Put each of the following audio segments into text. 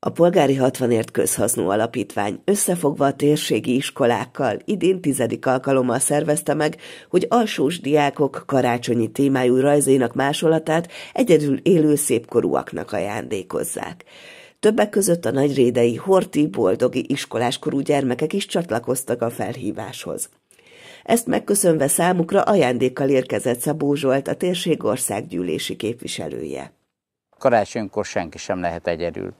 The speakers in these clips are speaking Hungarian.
A Polgári 60ért Közhasznú Alapítvány összefogva a térségi iskolákkal idén tizedik alkalommal szervezte meg, hogy alsós diákok karácsonyi témájú rajzainak másolatát egyedül élő szépkorúaknak ajándékozzák. Többek között a nagyrédei horti-boldogi iskoláskorú gyermekek is csatlakoztak a felhíváshoz. Ezt megköszönve számukra ajándékkal érkezett Szabó Zsolt, a térség országgyűlési képviselője. Karácsonykor senki sem lehet egyedül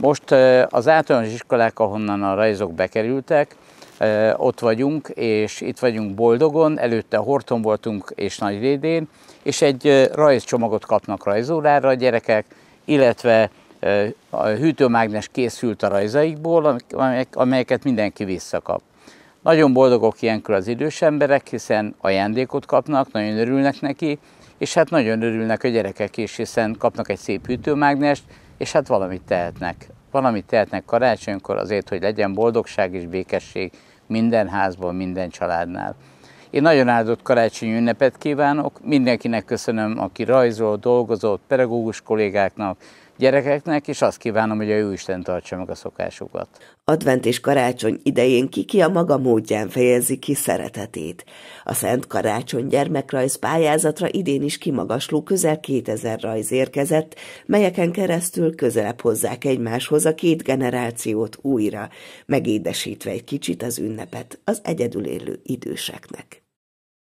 most az általános iskolák, ahonnan a rajzok bekerültek, ott vagyunk, és itt vagyunk Boldogon, előtte Horton voltunk és Nagyrédén, és egy rajzcsomagot kapnak rajzórára a gyerekek, illetve a hűtőmágnes készült a rajzaikból, amelyeket mindenki visszakap. Nagyon boldogok ilyenkor az idős emberek, hiszen ajándékot kapnak, nagyon örülnek neki, és hát nagyon örülnek a gyerekek is, hiszen kapnak egy szép hűtőmágnest, és hát valamit tehetnek. Valamit tehetnek karácsonykor azért, hogy legyen boldogság és békesség minden házban, minden családnál. Én nagyon áldott karácsonyi ünnepet kívánok, mindenkinek köszönöm, aki rajzol, dolgozott, pedagógus kollégáknak, gyerekeknek, és azt kívánom, hogy a Jóisten tartsa meg a szokásukat. Advent és karácsony idején kiki a maga módján fejezi ki szeretetét. A Szent Karácsony gyermekrajz pályázatra idén is kimagasló közel 2000 rajz érkezett, melyeken keresztül közelebb hozzák egymáshoz a két generációt újra, megédesítve egy kicsit az ünnepet az egyedül élő időseknek.